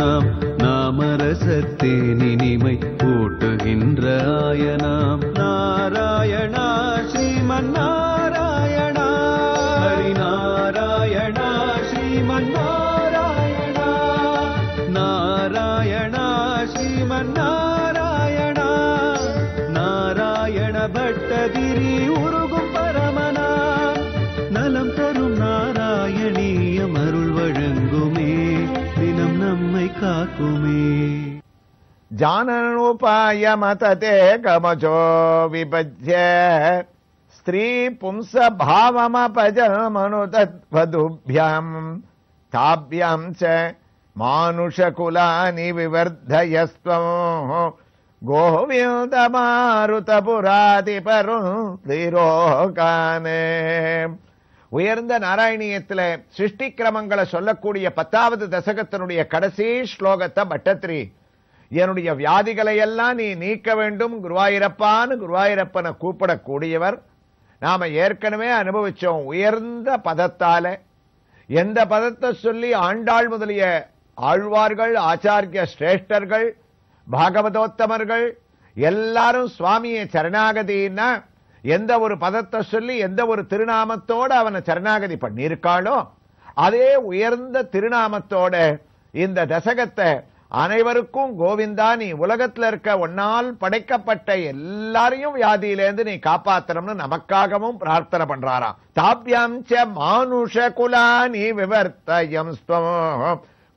நாம் நாமரசத்தே நினிமை கூட்டுகின்ற ஆயனாம் जाननुपायमतते कमचो विपद्य स्त्री ताभ्याम् च मानुषकुलानि विवर्धयस्त्वम् गोविमुदमारुतपुरादिपरुम् உயர்ந்த நாராயணியத்தில் சிருஷ்டி கிரமங்களை சொல்லக்கூடிய பத்தாவது தசகத்தினுடைய கடைசி ஸ்லோகத்தை பட்டத்ரி என்னுடைய வியாதிகளை எல்லாம் நீ நீக்க வேண்டும் குருவாயிரப்பான்னு குருவாயிரப்பனை கூப்பிடக்கூடியவர் நாம ஏற்கனவே அனுபவிச்சோம் உயர்ந்த பதத்தால எந்த பதத்தை சொல்லி ஆண்டாள் முதலிய ஆழ்வார்கள் ஆச்சாரிய சிரேஷ்டர்கள் பாகவதோத்தமர்கள் எல்லாரும் சுவாமியை சரணாகதின்னா எந்த ஒரு பதத்தை சொல்லி எந்த ஒரு திருநாமத்தோடு அவனை சரணாகதி பண்ணியிருக்காளோ அதே உயர்ந்த திருநாமத்தோட இந்த தசகத்தை அனைவருக்கும் கோவிந்தா நீ உலகத்தில் இருக்க ஒன்னால் படைக்கப்பட்ட எல்லாரையும் வியாதியிலேருந்து நீ காப்பாத்தணும்னு நமக்காகவும் பிரார்த்தனை பண்றாராம் தாபியம் ச மானுஷ குலானி விவர்த்தயம்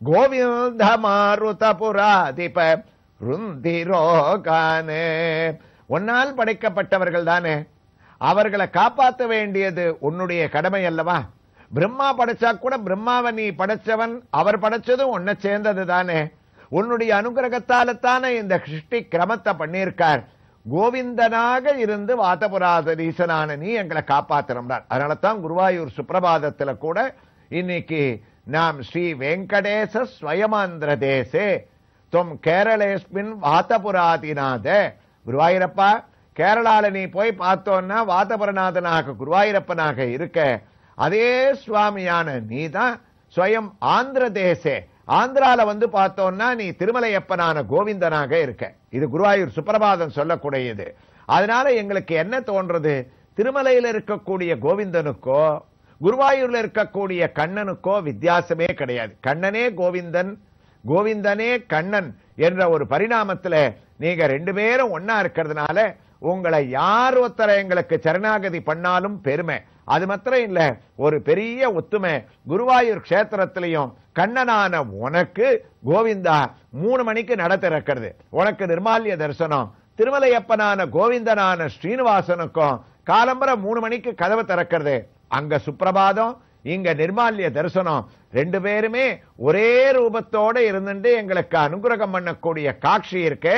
கோவிந்த மாருத புராதிப ருந்திரோகானே ஒன்னால் படைக்கப்பட்டவர்கள் தானே அவர்களை காப்பாற்ற வேண்டியது உன்னுடைய கடமை அல்லவா பிரம்மா படைச்சா கூட பிரம்மாவை நீ படைச்சவன் அவர் படைச்சதும் உன்னை சேர்ந்தது தானே உன்னுடைய அனுகிரகத்தாலத்தானே இந்த சிருஷ்டி கிரமத்தை பண்ணியிருக்கார் கோவிந்தனாக இருந்து வாதபுராதரீசனான நீ எங்களை காப்பாத்தினார் அதனால தான் குருவாயூர் சுப்பிரபாதத்தில் கூட இன்னைக்கு நாம் ஸ்ரீ வெங்கடேச ஸ்வயமாந்திர தேசே தொம் கேரளேஸ்மின் வாதபுராதிநாத குருவாயூரப்பா கேரளாவில் நீ போய் பார்த்தோன்னா வாதபரநாதனாக குருவாயிரப்பனாக இருக்க அதே சுவாமியான நீ தான் ஸ்வயம் ஆந்திர தேசே ஆந்திரால வந்து பார்த்தோம்னா நீ திருமலையப்பனான கோவிந்தனாக இருக்க இது குருவாயூர் சுப்பிரபாதம் சொல்லக்கூடியது அதனால எங்களுக்கு என்ன தோன்றது திருமலையில் இருக்கக்கூடிய கோவிந்தனுக்கோ குருவாயூர்ல இருக்கக்கூடிய கண்ணனுக்கோ வித்தியாசமே கிடையாது கண்ணனே கோவிந்தன் கோவிந்தனே கண்ணன் என்ற ஒரு பரிணாமத்தில் நீங்க ரெண்டு பேரும் ஒன்னா இருக்கிறதுனால உங்களை யார் ஒருத்தரை எங்களுக்கு சரணாகதி பண்ணாலும் பெருமை அது மாத்திரம் இல்ல ஒரு பெரிய ஒத்துமை குருவாயூர் கஷேத்திரத்திலையும் கண்ணனான உனக்கு கோவிந்தா மூணு மணிக்கு நட திறக்கிறது உனக்கு நிர்மால்ய தரிசனம் திருமலையப்பனான கோவிந்தனான ஸ்ரீனிவாசனுக்கும் காலம்பரம் மூணு மணிக்கு கதவை திறக்கிறது அங்க சுப்பிரபாதம் இங்க நிர்மால்ய தரிசனம் ரெண்டு பேருமே ஒரே ரூபத்தோட இருந்துட்டு எங்களுக்கு அனுகிரகம் பண்ணக்கூடிய காட்சி இருக்கு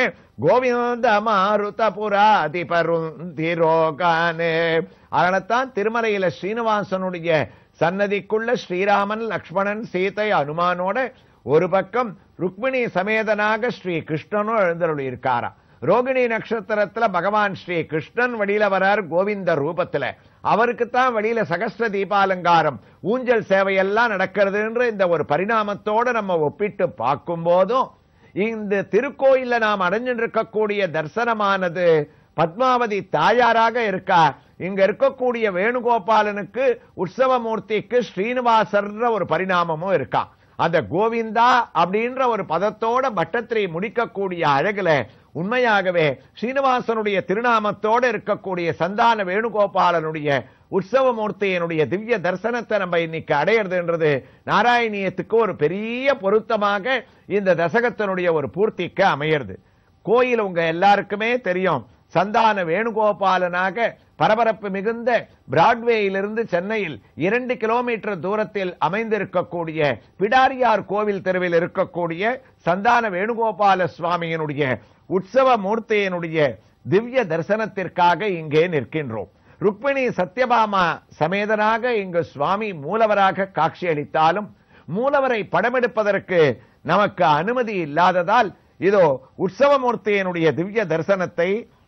கோவிந்த மாருதபுரா அதிபருந்திரோகானே அதனால்தான் திருமலையில ஸ்ரீனிவாசனுடைய சன்னதிக்குள்ள ஸ்ரீராமன் லக்ஷ்மணன் சீதை அனுமானோட ஒரு பக்கம் ருக்மிணி சமேதனாக ஸ்ரீ கிருஷ்ணனும் எழுந்தருள் இருக்காராம் ரோகிணி நட்சத்திரத்துல பகவான் ஸ்ரீ கிருஷ்ணன் வழியில வரார் கோவிந்த ரூபத்துல அவருக்குத்தான் வழியில சகஸ்ர தீபாலங்காரம் ஊஞ்சல் சேவையெல்லாம் நடக்கிறதுன்ற இந்த ஒரு பரிணாமத்தோட நம்ம ஒப்பிட்டு பார்க்கும் போதும் இந்த திருக்கோயில நாம் அடைஞ்சிருக்கக்கூடிய தர்சனமானது பத்மாவதி தாயாராக இருக்கா இங்க இருக்கக்கூடிய வேணுகோபாலனுக்கு உற்சவமூர்த்திக்கு ஸ்ரீனிவாசர் ஒரு பரிணாமமும் இருக்கான் அந்த கோவிந்தா அப்படின்ற ஒரு பதத்தோட பட்டத்திரை முடிக்கக்கூடிய அழகுல உண்மையாகவே ஸ்ரீனிவாசனுடைய திருநாமத்தோடு இருக்கக்கூடிய சந்தான வேணுகோபாலனுடைய உற்சவமூர்த்தியனுடைய திவ்ய தரிசனத்தை நம்ம இன்னைக்கு அடையிறதுன்றது நாராயணியத்துக்கு ஒரு பெரிய பொருத்தமாக இந்த தசகத்தினுடைய ஒரு பூர்த்திக்கு அமையிறது கோயில் உங்க எல்லாருக்குமே தெரியும் சந்தான வேணுகோபாலனாக பரபரப்பு மிகுந்த பிராட்வேயிலிருந்து சென்னையில் இரண்டு கிலோமீட்டர் தூரத்தில் அமைந்திருக்கக்கூடிய பிடாரியார் கோவில் தெருவில் இருக்கக்கூடிய சந்தான வேணுகோபால சுவாமியினுடைய உற்சவ மூர்த்தியினுடைய திவ்ய தரிசனத்திற்காக இங்கே நிற்கின்றோம் ருக்மிணி சத்யபாமா சமேதனாக இங்கு சுவாமி மூலவராக காட்சியளித்தாலும் மூலவரை படமெடுப்பதற்கு நமக்கு அனுமதி இல்லாததால் இதோ உற்சவமூர்த்தியினுடைய திவ்ய தரிசனத்தை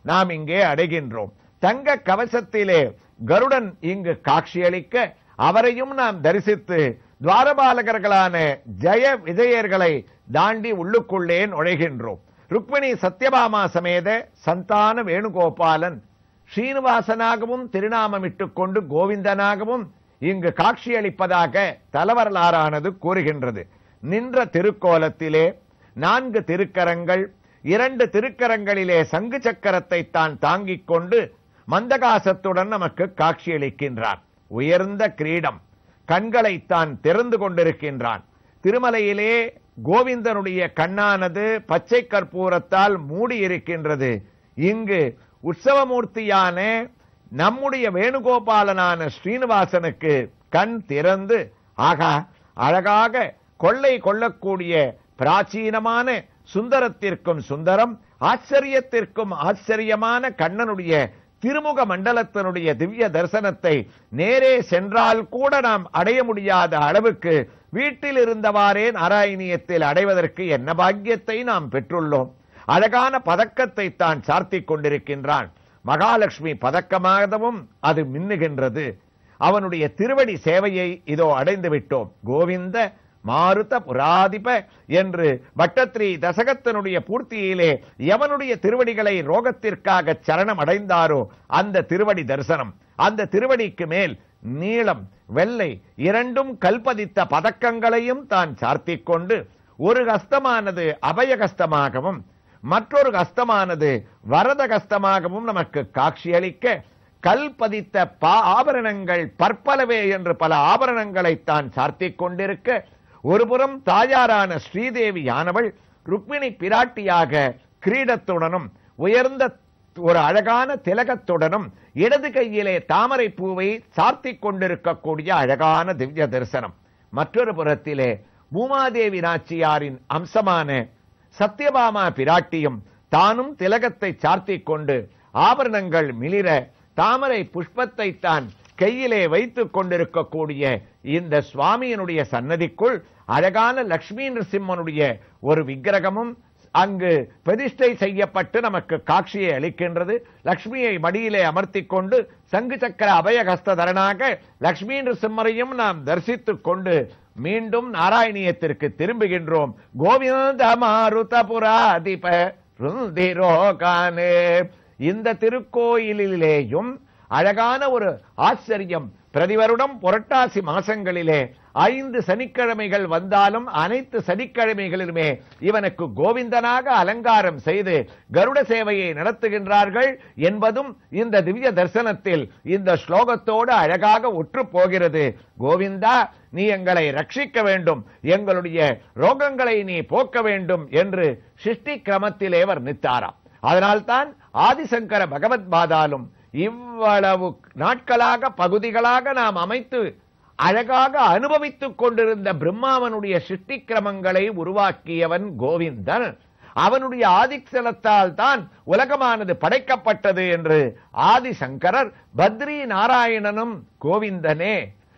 நாம் இங்கே அடைகின்றோம் தங்க கவசத்திலே கருடன் இங்கு காட்சியளிக்க அவரையும் நாம் தரிசித்து துவாரபாலகர்களான ஜெய விஜயர்களை தாண்டி உள்ளுக்குள்ளே நுழைகின்றோம் ருக்மிணி சத்யபாமா சமேத சந்தான வேணுகோபாலன் ஸ்ரீனிவாசனாகவும் திருநாமமிட்டுக் கொண்டு கோவிந்தனாகவும் இங்கு காட்சியளிப்பதாக தலவரலாறானது கூறுகின்றது நின்ற திருக்கோலத்திலே நான்கு திருக்கரங்கள் இரண்டு திருக்கரங்களிலே சங்கு சக்கரத்தை தான் தாங்கிக் கொண்டு மந்தகாசத்துடன் நமக்கு காட்சியளிக்கின்றான் உயர்ந்த கிரீடம் கண்களை தான் திறந்து கொண்டிருக்கின்றான் திருமலையிலே கோவிந்தனுடைய கண்ணானது பச்சை கற்பூரத்தால் மூடியிருக்கின்றது இங்கு உற்சவமூர்த்தியான நம்முடைய வேணுகோபாலனான ஸ்ரீனிவாசனுக்கு கண் திறந்து ஆகா அழகாக கொள்ளை கொள்ளக்கூடிய பிராச்சீனமான சுந்தரத்திற்கும் சுந்தரம் ஆச்சரியத்திற்கும் ஆச்சரியமான கண்ணனுடைய திருமுக மண்டலத்தினுடைய திவ்ய தரிசனத்தை நேரே சென்றால் கூட நாம் அடைய முடியாத அளவுக்கு வீட்டில் இருந்தவாறே நாராயணியத்தில் அடைவதற்கு என்ன பாக்கியத்தை நாம் பெற்றுள்ளோம் அழகான பதக்கத்தை தான் சார்த்திக் கொண்டிருக்கின்றான் மகாலட்சுமி பதக்கமாகவும் அது மின்னுகின்றது அவனுடைய திருவடி சேவையை இதோ அடைந்து விட்டோம் கோவிந்த மாருத புராதிப என்று பட்டத்ரி தசகத்தனுடைய பூர்த்தியிலே எவனுடைய திருவடிகளை ரோகத்திற்காக சரணம் அடைந்தாரோ அந்த திருவடி தரிசனம் அந்த திருவடிக்கு மேல் நீளம் வெள்ளை இரண்டும் கல்பதித்த பதக்கங்களையும் தான் சார்த்திக் கொண்டு ஒரு கஸ்தமானது அபயகஸ்தமாகவும் மற்றொரு கஸ்தமானது வரத கஸ்தமாகவும் நமக்கு காட்சியளிக்க கல்பதித்த ஆபரணங்கள் பற்பலவே என்று பல ஆபரணங்களை தான் சார்த்திக் கொண்டிருக்க ஒருபுறம் தாயாரான ஸ்ரீதேவி யானவள் ருக்மிணி பிராட்டியாக கிரீடத்துடனும் உயர்ந்த ஒரு அழகான திலகத்துடனும் இடது கையிலே தாமரை பூவை சார்த்திக் கொண்டிருக்கக்கூடிய அழகான திவ்ய தரிசனம் மற்றொரு புறத்திலே பூமாதேவி நாச்சியாரின் அம்சமான சத்யபாமா பிராட்டியும் தானும் திலகத்தை சார்த்திக் கொண்டு ஆபரணங்கள் மிளிர தாமரை புஷ்பத்தை தான் கையிலே வைத்துக் கொண்டிருக்கக்கூடிய இந்த சுவாமியினுடைய சன்னதிக்குள் அழகான லக்ஷ்மி நரசிம்மனுடைய ஒரு விக்கிரகமும் அங்கு பிரதிஷ்டை செய்யப்பட்டு நமக்கு காட்சியை அளிக்கின்றது லக்ஷ்மியை மடியிலே அமர்த்தி கொண்டு சங்கு சக்கர அபயகஸ்தரனாக லக்ஷ்மி நரசிம்மரையும் நாம் தரிசித்துக் கொண்டு மீண்டும் நாராயணியத்திற்கு திரும்புகின்றோம் கோவிந்த மாருதபுராதிப இந்த திருக்கோயிலேயும் அழகான ஒரு ஆச்சரியம் பிரதிவருடம் புரட்டாசி மாசங்களிலே ஐந்து சனிக்கிழமைகள் வந்தாலும் அனைத்து சனிக்கிழமைகளிலுமே இவனுக்கு கோவிந்தனாக அலங்காரம் செய்து கருட சேவையை நடத்துகின்றார்கள் என்பதும் இந்த திவ்ய தரிசனத்தில் இந்த ஸ்லோகத்தோடு அழகாக ஒற்று போகிறது கோவிந்தா நீ எங்களை ரட்சிக்க வேண்டும் எங்களுடைய ரோகங்களை நீ போக்க வேண்டும் என்று சிஷ்டி கிரமத்திலேவர் நித்தாராம் அதனால்தான் ஆதிசங்கர பகவத் பாதாலும் இவ்வளவு நாட்களாக பகுதிகளாக நாம் அமைத்து அழகாக அனுபவித்துக் கொண்டிருந்த பிரம்மாவனுடைய கிரமங்களை உருவாக்கியவன் கோவிந்தன் அவனுடைய ஆதிசலத்தால் தான் உலகமானது படைக்கப்பட்டது என்று ஆதிசங்கரர் பத்ரி நாராயணனும் கோவிந்தனே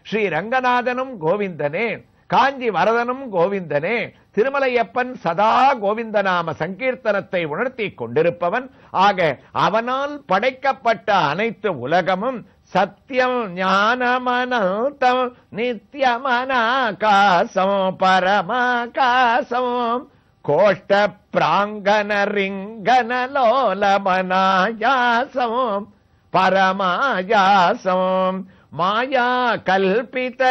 ஸ்ரீ ரங்கநாதனும் கோவிந்தனே காஞ்சி வரதனும் கோவிந்தனே திருமலையப்பன் சதா கோவிந்தநாம சங்கீர்த்தனத்தை உணர்த்தி கொண்டிருப்பவன் ஆக அவனால் படைக்கப்பட்ட அனைத்து உலகமும் சத்தியம் ஞானமனந்தம் நித்தியமனாகாசம் பரமாகாசம் கோஷ்ட பிராங்கனரிங்கனலோலமனாயாசம் பரமாயாசம் மாயா கல்பித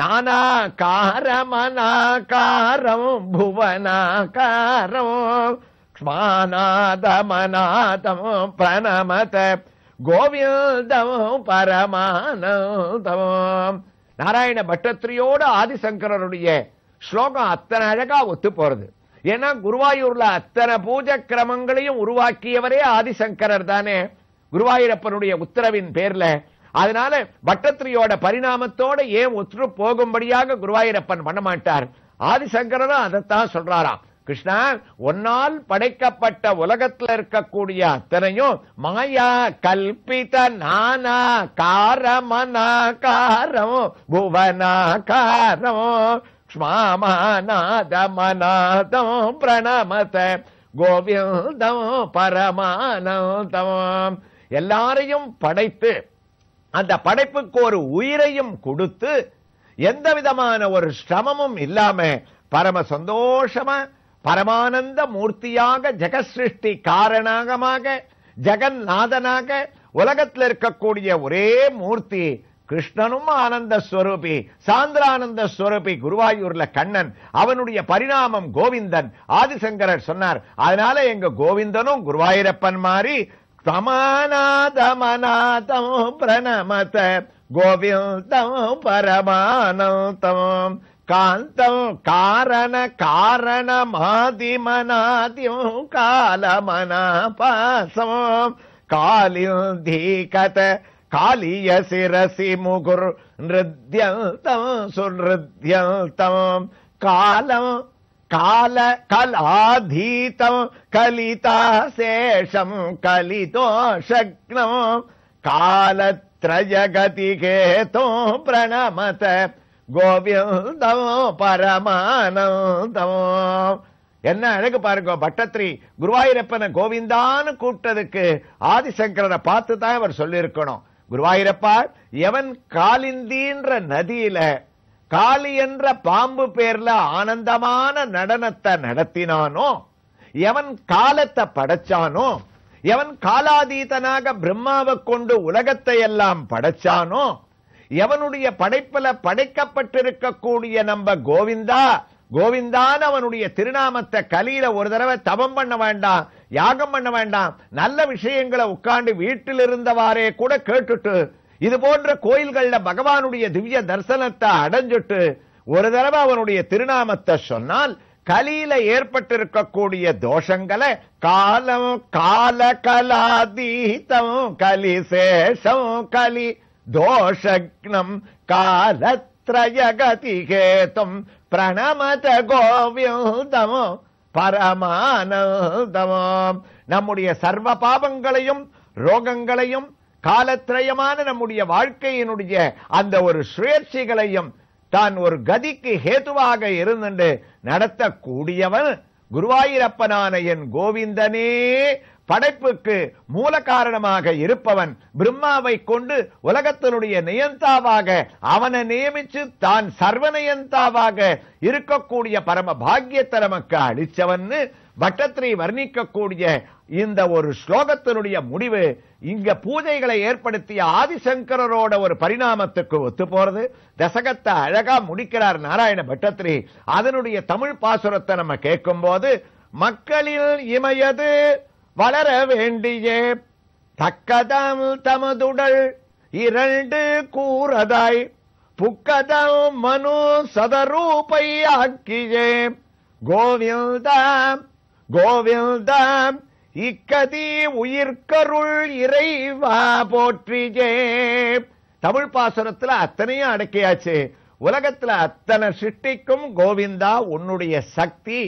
நானாக்காரமனாக்காரம் భువనాకారం క్ష్మానాదమనాదం பிரணமத கோவிந்தம் பரமானந்தம் நாராயண பட்டத்திரியோட ஆதிசங்கரருடைய ஸ்லோகம் அத்தனை அழகா ஒத்து போறது ஏன்னா குருவாயூர்ல அத்தனை பூஜை கிரமங்களையும் உருவாக்கியவரே ஆதிசங்கரர் தானே குருவாயூரப்பனுடைய உத்தரவின் பேர்ல அதனால பட்டத்திரியோட பரிணாமத்தோட ஏன் ஒற்று போகும்படியாக குருவாயூரப்பன் பண்ண மாட்டார் ஆதிசங்கரனும் அதைத்தான் சொல்றாராம் கிருஷ்ணா ஒன்னால் படைக்கப்பட்ட உலகத்தில் இருக்கக்கூடிய அத்தனையும் மாயா கல்பித நானா காரமனா காரம் புவனா காரம் ஸ்மாமாநாதமநாதம் பிரணமத கோவிந்தம் பரமானந்தம் எல்லாரையும் படைத்து அந்த படைப்புக்கு ஒரு உயிரையும் கொடுத்து எந்த விதமான ஒரு சிரமமும் இல்லாம பரம சந்தோஷமா பரமானந்த மூர்த்தியாக ஜெகசிருஷ்டி காரணமாக ஜெகநாதனாக உலகத்தில் இருக்கக்கூடிய ஒரே மூர்த்தி கிருஷ்ணனும் ஆனந்த ஸ்வரூபி சாந்திரானந்த ஸ்வரூபி குருவாயூர்ல கண்ணன் அவனுடைய பரிணாமம் கோவிந்தன் ஆதிசங்கரர் சொன்னார் அதனால எங்க கோவிந்தனும் குருவாயூரப்பன் மாதிரி సమానాదమనాథం ప్రణమత గోవిందం పరమానంతం కాంతం కారణ కారణమాదిమనాదిం కాలమనాపాసం కాళింధీకత కాళీయ శిరసి ముగుర్ నృత్యంతం సునృత్యంతం కాలం கால கலாதீதம் கலிதாசேஷம் शेषम् कलितो शक्नम् कालत्रयगतिकेतो கோவிந்தம் பரமானந்தம் என்ன அழகு பாருங்க பட்டத்ரி குருவாயூரப்பனை கோவிந்தான்னு கூப்பிட்டதுக்கு ஆதிசங்கரனை பார்த்து தான் அவர் சொல்லியிருக்கணும் குருவாயூரப்பா எவன் காலிந்தின்ற நதியில காளி என்ற பாம்பு பேர்ல ஆனந்தமான நடனத்தை நடத்தினானோ எவன் காலத்தை படைச்சானோ எவன் காலாதீதனாக பிரம்மாவை கொண்டு உலகத்தை எல்லாம் படைச்சானோ எவனுடைய படைப்புல படைக்கப்பட்டிருக்கக்கூடிய நம்ம கோவிந்தா கோவிந்தான் அவனுடைய திருநாமத்தை கலியில ஒரு தடவை தவம் பண்ண வேண்டாம் யாகம் பண்ண வேண்டாம் நல்ல விஷயங்களை உட்காந்து வீட்டில் இருந்தவாறே கூட கேட்டுட்டு இது போன்ற கோயில்கள்ல பகவானுடைய திவ்ய தரிசனத்தை அடைஞ்சிட்டு ஒரு தடவை அவனுடைய திருநாமத்தை சொன்னால் கலியில ஏற்பட்டிருக்கக்கூடிய தோஷங்களை காலம் கால கலாதீதம் கலி சேஷம் கலி தோஷக்னம் காலத்ரயகதிகேதம் பிரணமத கோவியந்தமோ பரமானந்தமோ நம்முடைய சர்வ பாபங்களையும் ரோகங்களையும் காலத்திரயமான நம்முடைய வாழ்க்கையினுடைய அந்த ஒரு சுயற்சிகளையும் தான் ஒரு கதிக்கு ஹேதுவாக இருந்து நடத்தக்கூடியவன் குருவாயிரப்பனான என் கோவிந்தனே படைப்புக்கு மூல காரணமாக இருப்பவன் பிரம்மாவை கொண்டு உலகத்தினுடைய நியந்தாவாக அவனை நியமிச்சு தான் சர்வ நியந்தாவாக இருக்கக்கூடிய பரம பாக்கியத்தை நமக்கு அளிச்சவன் பட்டத்திரி வர்ணிக்கக்கூடிய இந்த ஒரு ஸ்லோகத்தினுடைய முடிவு இங்க பூஜைகளை ஏற்படுத்திய ஆதிசங்கரோட ஒரு பரிணாமத்துக்கு ஒத்து போறது தசகத்தை அழகா முடிக்கிறார் நாராயண பட்டத்திரி அதனுடைய தமிழ் பாசுரத்தை நம்ம கேட்கும் போது மக்களில் இமையது வளர வேண்டிய தக்கதம் தமதுடல் இரண்டு கூறதாய் புக்கதம் மனு சதரூபை ஆக்கியே கோவிந்தாம் இக்கதி உயிர்கருள் இறைவா போற்றிஜே தமிழ் பாசுரத்துல அத்தனையும் அடக்கியாச்சு உலகத்துல அத்தனை சிருஷ்டிக்கும் கோவிந்தா உன்னுடைய சக்தி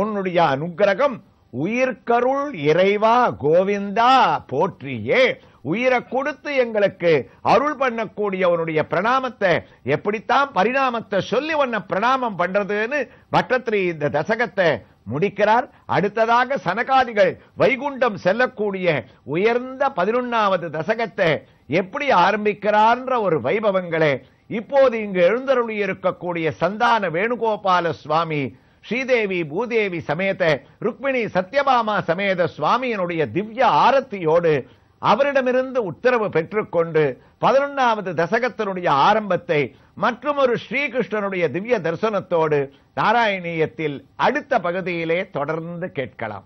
உன்னுடைய அனுகிரகம் உயிர்கருள் இறைவா கோவிந்தா போற்றியே உயிரை கொடுத்து எங்களுக்கு அருள் பண்ணக்கூடிய உன்னுடைய பிரணாமத்தை எப்படித்தான் பரிணாமத்தை சொல்லி உன்னை பிரணாமம் பண்றதுன்னு பட்டத்திரி இந்த தசகத்தை முடிக்கிறார் அடுத்ததாக சனகாதிகள் வைகுண்டம் செல்லக்கூடிய உயர்ந்த பதினொன்னாவது தசகத்தை எப்படி ஆரம்பிக்கிறார்ன்ற ஒரு வைபவங்களே இப்போது இங்கு எழுந்தருளி இருக்கக்கூடிய சந்தான வேணுகோபால சுவாமி ஸ்ரீதேவி பூதேவி சமேத ருக்மிணி சத்யபாமா சமேத சுவாமியினுடைய திவ்ய ஆரத்தியோடு அவரிடமிருந்து உத்தரவு பெற்றுக்கொண்டு பதினொன்றாவது தசகத்தினுடைய ஆரம்பத்தை மற்றும் ஒரு ஸ்ரீகிருஷ்ணனுடைய திவ்ய தரிசனத்தோடு நாராயணீயத்தில் அடுத்த பகுதியிலே தொடர்ந்து கேட்கலாம்